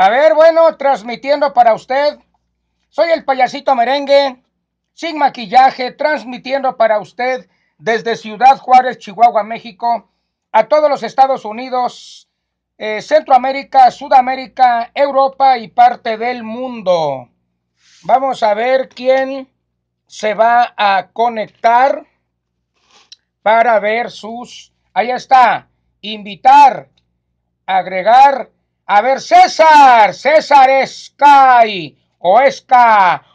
A ver, bueno, transmitiendo para usted. Soy el payasito merengue, sin maquillaje, transmitiendo para usted desde Ciudad Juárez, Chihuahua, México, a todos los Estados Unidos, eh, Centroamérica, Sudamérica, Europa y parte del mundo. Vamos a ver quién se va a conectar para ver sus... Ahí está, invitar, agregar a ver, César, César Sky, o SK,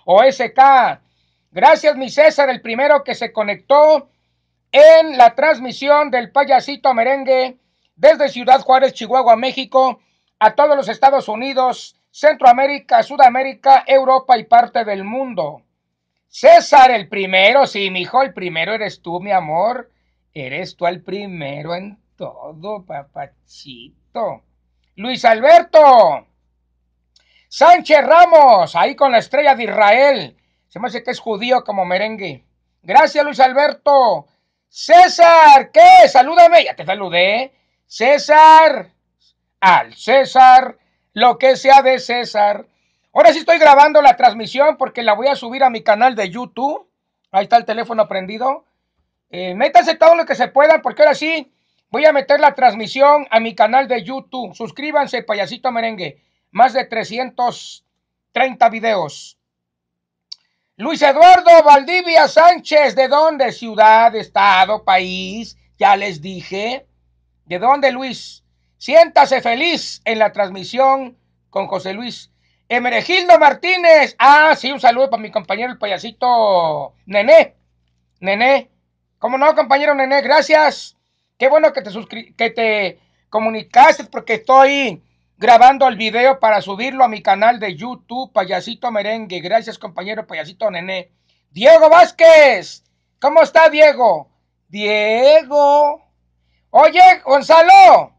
o e Gracias, mi César, el primero que se conectó en la transmisión del payasito merengue desde Ciudad Juárez, Chihuahua, México, a todos los Estados Unidos, Centroamérica, Sudamérica, Europa y parte del mundo. César, el primero, sí, hijo, el primero eres tú, mi amor. Eres tú el primero en todo, papachito. Luis Alberto. Sánchez Ramos, ahí con la estrella de Israel. Se me hace que es judío como merengue. Gracias, Luis Alberto. César, ¿qué? Salúdame. Ya te saludé. César. Al César. Lo que sea de César. Ahora sí estoy grabando la transmisión porque la voy a subir a mi canal de YouTube. Ahí está el teléfono prendido. Eh, métanse todo lo que se pueda porque ahora sí Voy a meter la transmisión a mi canal de YouTube. Suscríbanse, payasito merengue. Más de 330 videos. Luis Eduardo Valdivia Sánchez, ¿de dónde? Ciudad, estado, país, ya les dije. ¿De dónde, Luis? Siéntase feliz en la transmisión con José Luis. Emeregildo Martínez. Ah, sí, un saludo para mi compañero el payasito Nené. Nené. ¿Cómo no, compañero Nené? Gracias. Qué bueno que te, suscri que te comunicaste porque estoy grabando el video para subirlo a mi canal de YouTube, Payasito Merengue. Gracias, compañero Payasito Nene. Diego Vázquez, ¿cómo está Diego? Diego. Oye, Gonzalo,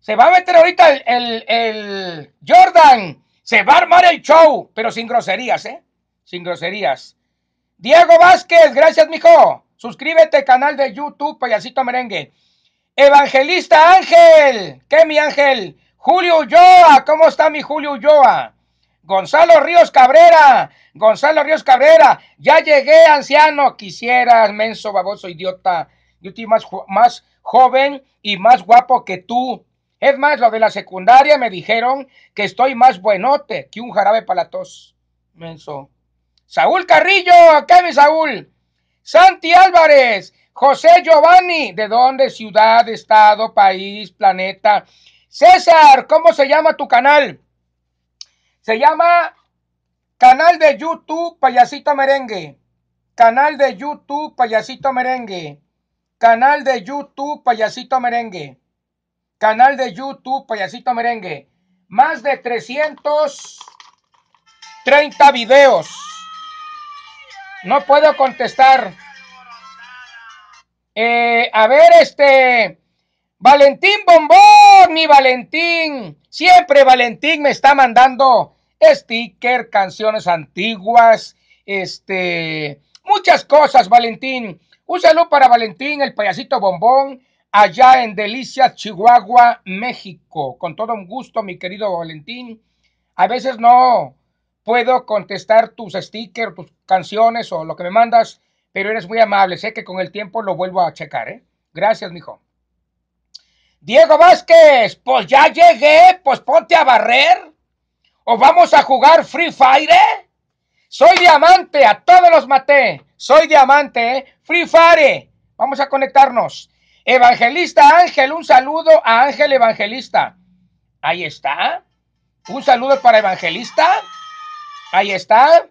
se va a meter ahorita el, el Jordan. Se va a armar el show, pero sin groserías, ¿eh? Sin groserías. Diego Vázquez, gracias, mijo. Suscríbete al canal de YouTube Payasito Merengue. Evangelista Ángel, ¿qué mi Ángel? Julio Ulloa, ¿cómo está mi Julio Ulloa? Gonzalo Ríos Cabrera, Gonzalo Ríos Cabrera, ya llegué, anciano, quisieras, menso, baboso, idiota. Yo estoy más, joven y más guapo que tú. Es más, lo de la secundaria me dijeron que estoy más buenote que un jarabe para la tos. Menso. Saúl Carrillo, ¿Qué, mi Saúl. Santi Álvarez, José Giovanni, ¿de dónde? Ciudad, estado, país, planeta. César, ¿cómo se llama tu canal? Se llama Canal de YouTube Payasito Merengue. Canal de YouTube Payasito Merengue. Canal de YouTube Payasito Merengue. Canal de YouTube Payasito Merengue. Más de 330 videos. No puedo contestar. Eh, a ver, este. Valentín Bombón, mi Valentín. Siempre Valentín me está mandando sticker, canciones antiguas, este, muchas cosas, Valentín. Un saludo para Valentín, el payasito bombón, allá en Delicias, Chihuahua, México. Con todo un gusto, mi querido Valentín. A veces no, puedo contestar tus stickers, tus canciones o lo que me mandas, pero eres muy amable. Sé que con el tiempo lo vuelvo a checar, ¿eh? Gracias, mijo. Diego Vázquez, pues ya llegué, pues ponte a barrer. ¿O vamos a jugar Free Fire? Soy diamante, a todos los maté. Soy diamante, ¿eh? Free Fire. Vamos a conectarnos. Evangelista Ángel, un saludo a Ángel Evangelista. Ahí está. Un saludo para Evangelista. Ahí está.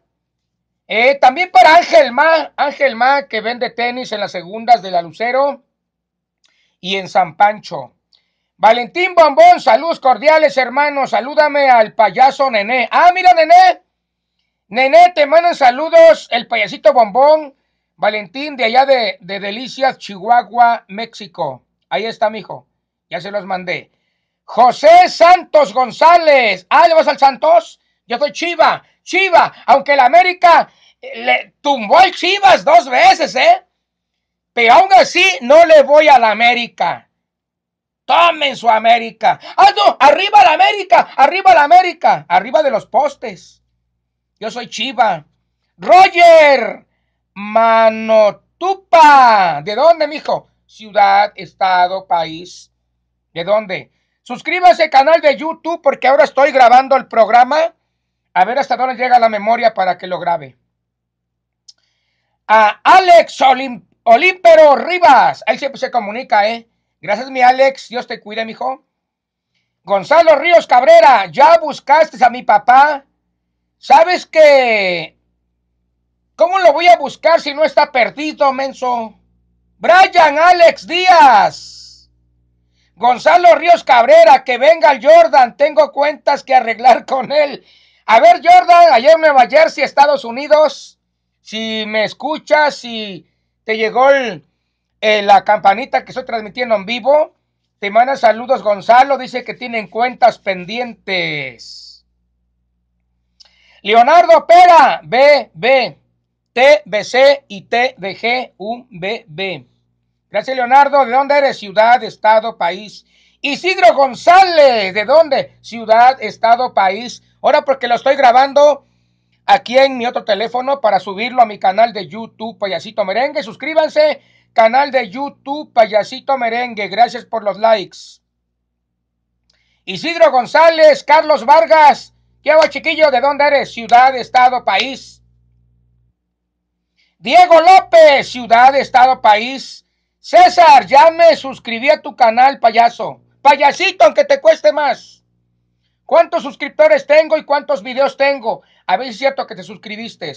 Eh, también para Ángel Ma, Ángel Ma, que vende tenis en las segundas de la Lucero y en San Pancho. Valentín Bombón, saludos cordiales, hermano. Salúdame al payaso Nené. Ah, mira, Nené. Nené, te mandan saludos el payasito Bombón. Valentín, de allá de, de Delicias, Chihuahua, México. Ahí está, mijo. Ya se los mandé. José Santos González. Ah, ¿le vas al Santos? Yo soy Chiva. Chivas, aunque la América eh, le tumbó al Chivas dos veces, ¿eh? Pero aún así no le voy a la América. Tomen su América. ¡Ah, no! ¡Arriba la América! ¡Arriba la América! ¡Arriba de los postes! Yo soy Chiva. Roger Manotupa. ¿De dónde, mijo? Ciudad, estado, país. ¿De dónde? Suscríbase al canal de YouTube porque ahora estoy grabando el programa a ver hasta dónde llega la memoria para que lo grabe. A Alex Olimpero Rivas. Ahí siempre se comunica, ¿eh? Gracias, mi Alex. Dios te cuide, mijo. Gonzalo Ríos Cabrera. Ya buscaste a mi papá. ¿Sabes qué? ¿Cómo lo voy a buscar si no está perdido, menso? Brian Alex Díaz. Gonzalo Ríos Cabrera, que venga el Jordan, tengo cuentas que arreglar con él. A ver, Jordan, ayer Nueva Jersey, Estados Unidos, si me escuchas, si te llegó la campanita que estoy transmitiendo en vivo, te manda saludos Gonzalo, dice que tienen cuentas pendientes. Leonardo Pera, B, B, T, B, C y T, B, G, U, B, B. Gracias, Leonardo. ¿De dónde eres? Ciudad, estado, país. Isidro González, ¿de dónde? Ciudad, estado, país. Ahora porque lo estoy grabando aquí en mi otro teléfono para subirlo a mi canal de YouTube Payasito Merengue. Suscríbanse, canal de YouTube Payasito Merengue. Gracias por los likes. Isidro González, Carlos Vargas. ¿Qué hago, chiquillo? ¿De dónde eres? Ciudad, estado, país. Diego López, ciudad, estado, país. César, ya me suscribí a tu canal, payaso. Payasito, aunque te cueste más. ¿Cuántos suscriptores tengo y cuántos videos tengo? A ver si es cierto que te suscribiste.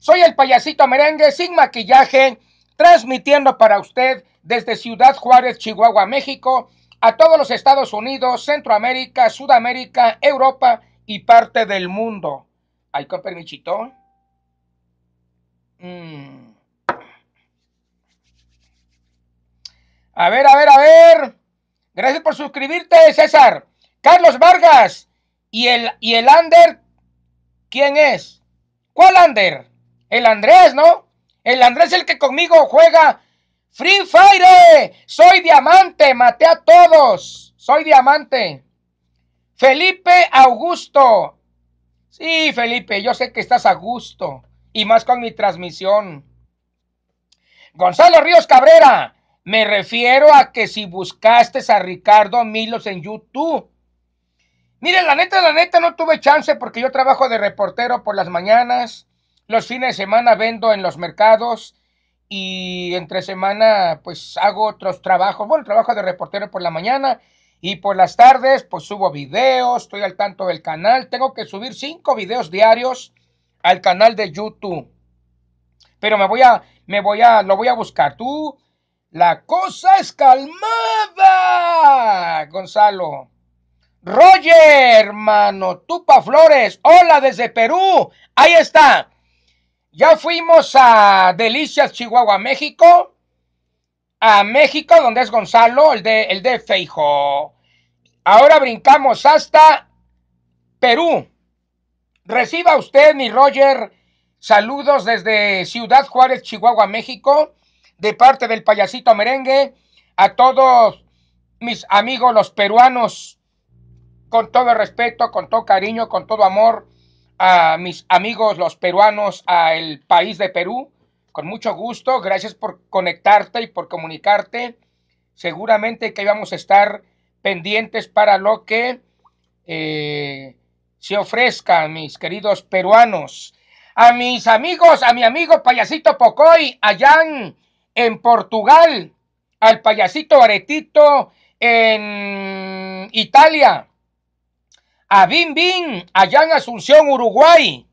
Soy el payasito merengue sin maquillaje, transmitiendo para usted desde Ciudad Juárez, Chihuahua, México, a todos los Estados Unidos, Centroamérica, Sudamérica, Europa y parte del mundo. ¿Hay con michito? Mm. A ver, a ver, a ver. Gracias por suscribirte, César. Carlos Vargas. ¿Y el, y el Ander? ¿Quién es? ¿Cuál Ander? El Andrés, ¿no? El Andrés es el que conmigo juega Free Fire. Soy diamante, maté a todos. Soy diamante. Felipe Augusto. Sí, Felipe, yo sé que estás a gusto. Y más con mi transmisión. Gonzalo Ríos Cabrera. Me refiero a que si buscaste a Ricardo Milos en YouTube, Mire, la neta, la neta, no tuve chance porque yo trabajo de reportero por las mañanas, los fines de semana vendo en los mercados y entre semana pues hago otros trabajos. Bueno, trabajo de reportero por la mañana y por las tardes pues subo videos, estoy al tanto del canal, tengo que subir cinco videos diarios al canal de YouTube. Pero me voy a, me voy a, lo voy a buscar. Tú, la cosa es calmada, Gonzalo. Roger hermano, Tupa Flores, hola desde Perú, ahí está. Ya fuimos a Delicias, Chihuahua, México. A México, donde es Gonzalo, el de, el de Feijo. Ahora brincamos hasta Perú. Reciba usted, mi Roger, saludos desde Ciudad Juárez, Chihuahua, México, de parte del payasito merengue, a todos mis amigos los peruanos con todo respeto, con todo cariño, con todo amor a mis amigos los peruanos, al país de Perú. Con mucho gusto, gracias por conectarte y por comunicarte. Seguramente que vamos a estar pendientes para lo que eh, se ofrezca, mis queridos peruanos. A mis amigos, a mi amigo payasito Pocoy, allá en Portugal, al payasito Aretito en Italia a Bim Bim allá en Asunción, Uruguay,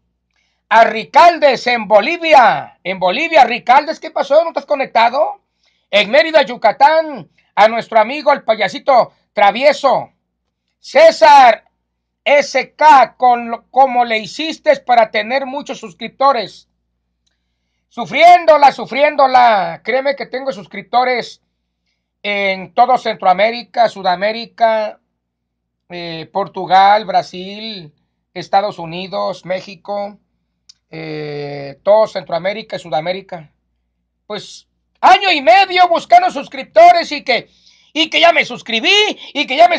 a Ricaldes en Bolivia, en Bolivia, Ricaldes, ¿qué pasó? ¿No estás conectado? En Mérida, Yucatán, a nuestro amigo el payasito travieso, César SK, con, como le hiciste para tener muchos suscriptores. Sufriéndola, sufriéndola. Créeme que tengo suscriptores en todo Centroamérica, Sudamérica, eh, Portugal, Brasil, Estados Unidos, México, eh, todo Centroamérica y Sudamérica. Pues año y medio buscando suscriptores y que, y que ya me suscribí y que ya me...